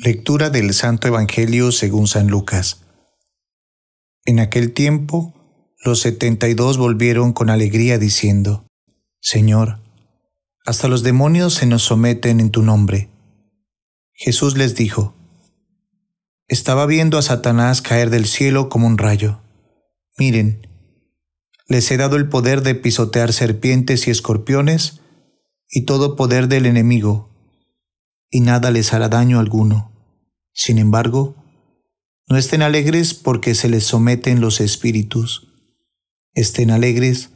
Lectura del Santo Evangelio según San Lucas. En aquel tiempo, los setenta y dos volvieron con alegría diciendo, Señor, hasta los demonios se nos someten en tu nombre. Jesús les dijo, Estaba viendo a Satanás caer del cielo como un rayo. Miren, les he dado el poder de pisotear serpientes y escorpiones y todo poder del enemigo y nada les hará daño alguno. Sin embargo, no estén alegres porque se les someten los espíritus. Estén alegres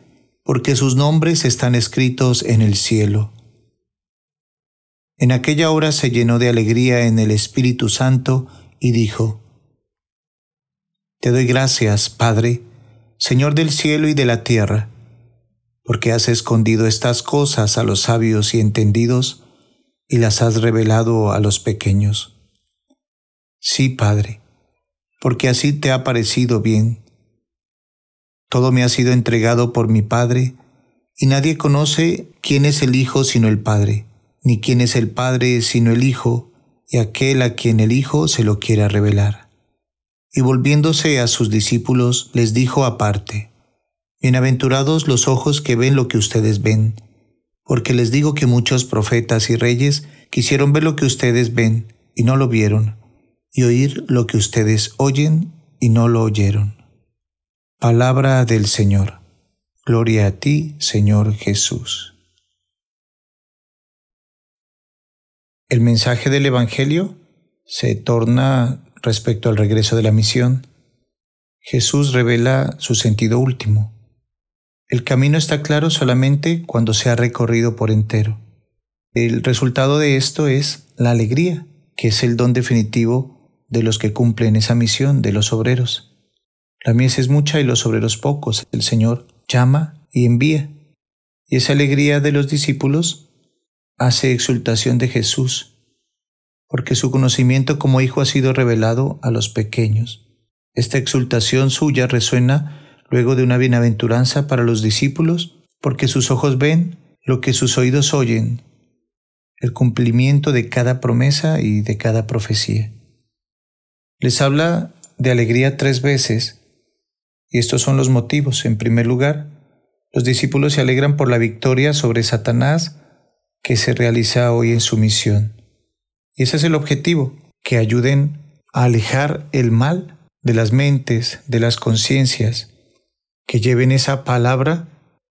porque sus nombres están escritos en el cielo. En aquella hora se llenó de alegría en el Espíritu Santo y dijo, Te doy gracias, Padre, Señor del cielo y de la tierra, porque has escondido estas cosas a los sabios y entendidos, y las has revelado a los pequeños. Sí, Padre, porque así te ha parecido bien. Todo me ha sido entregado por mi Padre, y nadie conoce quién es el Hijo sino el Padre, ni quién es el Padre sino el Hijo, y aquel a quien el Hijo se lo quiera revelar. Y volviéndose a sus discípulos, les dijo aparte, Bienaventurados los ojos que ven lo que ustedes ven, porque les digo que muchos profetas y reyes quisieron ver lo que ustedes ven y no lo vieron, y oír lo que ustedes oyen y no lo oyeron. Palabra del Señor. Gloria a ti, Señor Jesús. El mensaje del Evangelio se torna respecto al regreso de la misión. Jesús revela su sentido último, el camino está claro solamente cuando se ha recorrido por entero. El resultado de esto es la alegría, que es el don definitivo de los que cumplen esa misión de los obreros. La mies es mucha y los obreros pocos. El Señor llama y envía. Y esa alegría de los discípulos hace exultación de Jesús, porque su conocimiento como Hijo ha sido revelado a los pequeños. Esta exultación suya resuena luego de una bienaventuranza para los discípulos, porque sus ojos ven lo que sus oídos oyen, el cumplimiento de cada promesa y de cada profecía. Les habla de alegría tres veces, y estos son los motivos. En primer lugar, los discípulos se alegran por la victoria sobre Satanás que se realiza hoy en su misión. Y ese es el objetivo, que ayuden a alejar el mal de las mentes, de las conciencias, que lleven esa palabra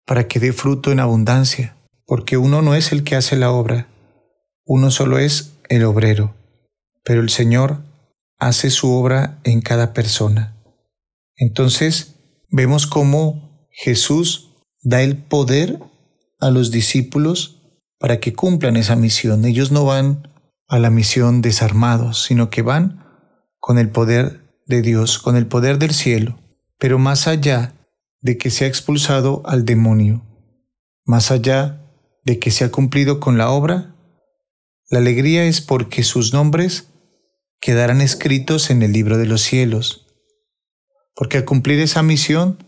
para que dé fruto en abundancia, porque uno no es el que hace la obra, uno solo es el obrero, pero el Señor hace su obra en cada persona. Entonces, vemos cómo Jesús da el poder a los discípulos para que cumplan esa misión. Ellos no van a la misión desarmados, sino que van con el poder de Dios, con el poder del cielo. Pero más allá de que se ha expulsado al demonio, más allá de que se ha cumplido con la obra, la alegría es porque sus nombres quedarán escritos en el libro de los cielos, porque al cumplir esa misión,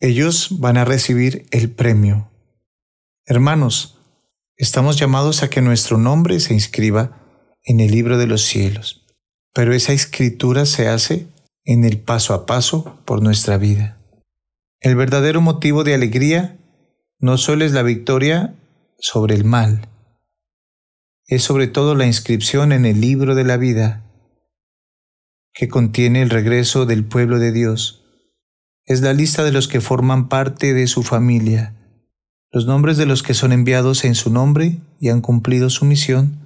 ellos van a recibir el premio. Hermanos, estamos llamados a que nuestro nombre se inscriba en el libro de los cielos, pero esa escritura se hace en el paso a paso por nuestra vida. El verdadero motivo de alegría no solo es la victoria sobre el mal, es sobre todo la inscripción en el libro de la vida que contiene el regreso del pueblo de Dios. Es la lista de los que forman parte de su familia, los nombres de los que son enviados en su nombre y han cumplido su misión,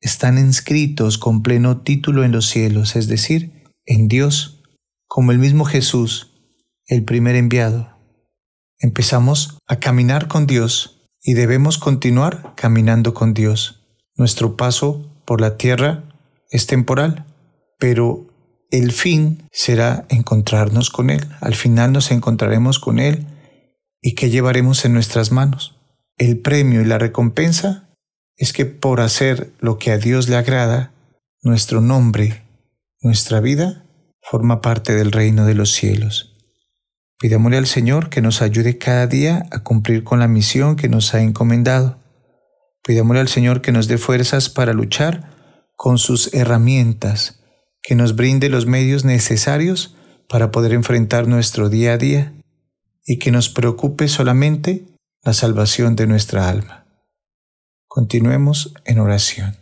están inscritos con pleno título en los cielos, es decir, en Dios, como el mismo Jesús el primer enviado. Empezamos a caminar con Dios y debemos continuar caminando con Dios. Nuestro paso por la tierra es temporal, pero el fin será encontrarnos con Él. Al final nos encontraremos con Él y que llevaremos en nuestras manos. El premio y la recompensa es que por hacer lo que a Dios le agrada, nuestro nombre, nuestra vida, forma parte del reino de los cielos. Pidámosle al Señor que nos ayude cada día a cumplir con la misión que nos ha encomendado. Pidámosle al Señor que nos dé fuerzas para luchar con sus herramientas, que nos brinde los medios necesarios para poder enfrentar nuestro día a día y que nos preocupe solamente la salvación de nuestra alma. Continuemos en oración.